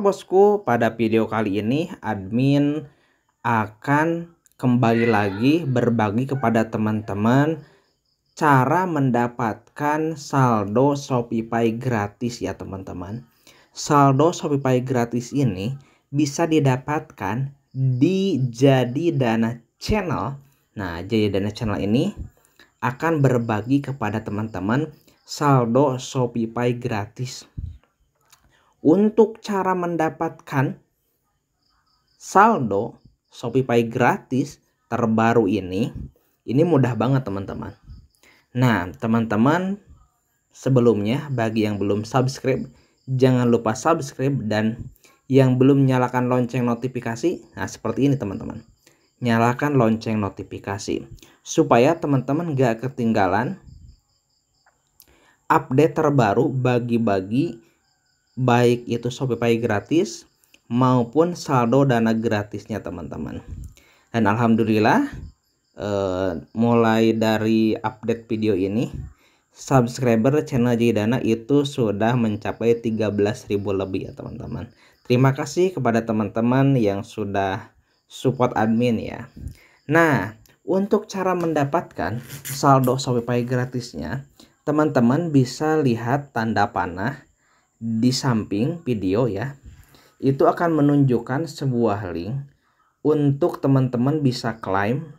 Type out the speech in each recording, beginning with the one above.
bosku, pada video kali ini admin akan kembali lagi berbagi kepada teman-teman cara mendapatkan saldo Shopee gratis ya teman-teman. Saldo Shopee gratis ini bisa didapatkan di Jadi Dana Channel. Nah, Jadi Dana Channel ini akan berbagi kepada teman-teman saldo Shopee gratis. Untuk cara mendapatkan saldo Shopify gratis terbaru ini, ini mudah banget teman-teman. Nah, teman-teman sebelumnya bagi yang belum subscribe, jangan lupa subscribe dan yang belum nyalakan lonceng notifikasi, nah seperti ini teman-teman. Nyalakan lonceng notifikasi supaya teman-teman gak ketinggalan update terbaru bagi-bagi baik itu Shopify gratis maupun saldo dana gratisnya teman-teman. Dan alhamdulillah eh, mulai dari update video ini subscriber channel Jidana itu sudah mencapai 13.000 lebih ya teman-teman. Terima kasih kepada teman-teman yang sudah support admin ya. Nah, untuk cara mendapatkan saldo Shopify gratisnya, teman-teman bisa lihat tanda panah di samping video ya itu akan menunjukkan sebuah link untuk teman-teman bisa klaim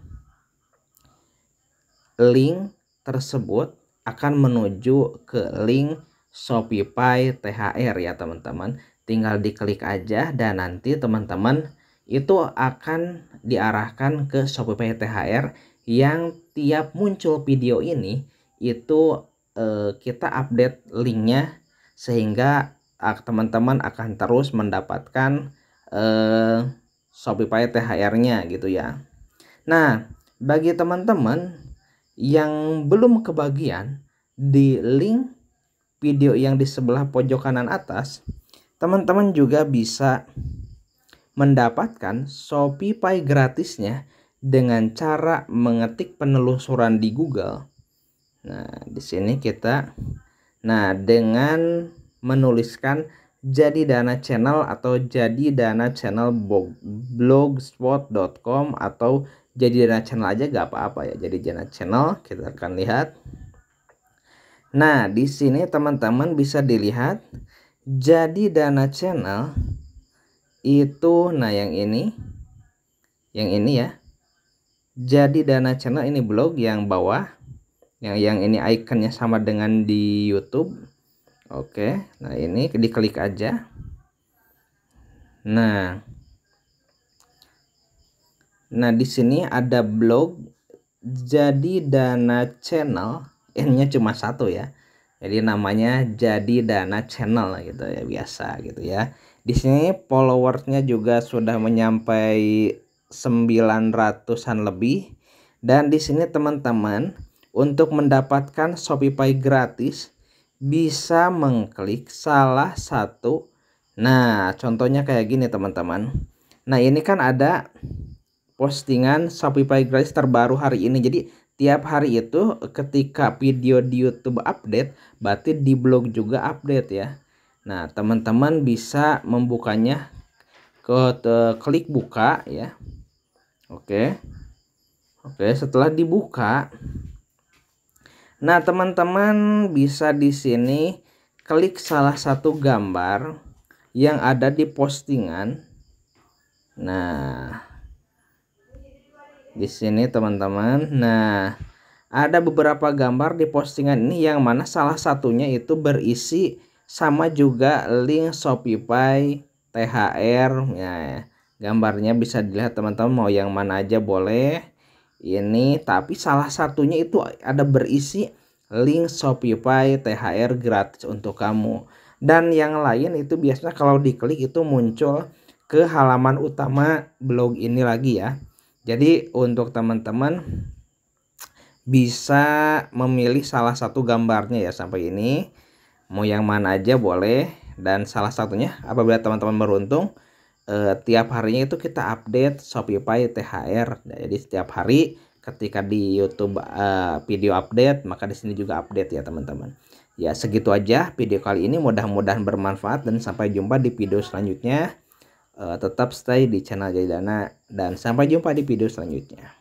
link tersebut akan menuju ke link Shopify THR ya teman-teman tinggal diklik aja dan nanti teman-teman itu akan diarahkan ke Shopify THR yang tiap muncul video ini itu eh, kita update linknya sehingga ah, teman-teman akan terus mendapatkan eh, Shopify THR-nya gitu ya. Nah, bagi teman-teman yang belum kebagian di link video yang di sebelah pojok kanan atas, teman-teman juga bisa mendapatkan pay gratisnya dengan cara mengetik penelusuran di Google. Nah, di sini kita Nah, dengan menuliskan jadi dana channel atau jadi dana channel blogspot.com atau jadi dana channel aja gak apa-apa ya. Jadi dana channel kita akan lihat. Nah, di sini teman-teman bisa dilihat jadi dana channel itu nah yang ini yang ini ya. Jadi dana channel ini blog yang bawah yang yang ini ikonnya sama dengan di YouTube oke nah ini diklik aja nah nah di sini ada blog jadi dana channel n cuma satu ya jadi namanya jadi dana channel gitu ya biasa gitu ya di sini followersnya juga sudah menyampai 900-an lebih dan di sini teman-teman untuk mendapatkan Shopify gratis, bisa mengklik salah satu. Nah, contohnya kayak gini teman-teman. Nah, ini kan ada postingan Shopify gratis terbaru hari ini. Jadi, tiap hari itu ketika video di YouTube update, berarti di blog juga update ya. Nah, teman-teman bisa membukanya ke klik buka ya. Oke. Oke, setelah dibuka, Nah, teman-teman bisa di sini klik salah satu gambar yang ada di postingan. Nah, di sini teman-teman. Nah, ada beberapa gambar di postingan ini yang mana salah satunya itu berisi sama juga link Shopify THR. ya gambarnya bisa dilihat teman-teman mau yang mana aja boleh ini tapi salah satunya itu ada berisi link Shopify THR gratis untuk kamu. Dan yang lain itu biasanya kalau diklik itu muncul ke halaman utama blog ini lagi ya. Jadi untuk teman-teman bisa memilih salah satu gambarnya ya sampai ini. Mau yang mana aja boleh dan salah satunya apabila teman-teman beruntung eh, tiap harinya itu kita update Shopify THR. Nah, jadi setiap hari ketika di YouTube uh, video update maka di sini juga update ya teman-teman ya segitu aja video kali ini mudah-mudahan bermanfaat dan sampai jumpa di video selanjutnya uh, tetap stay di channel Jailana dan sampai jumpa di video selanjutnya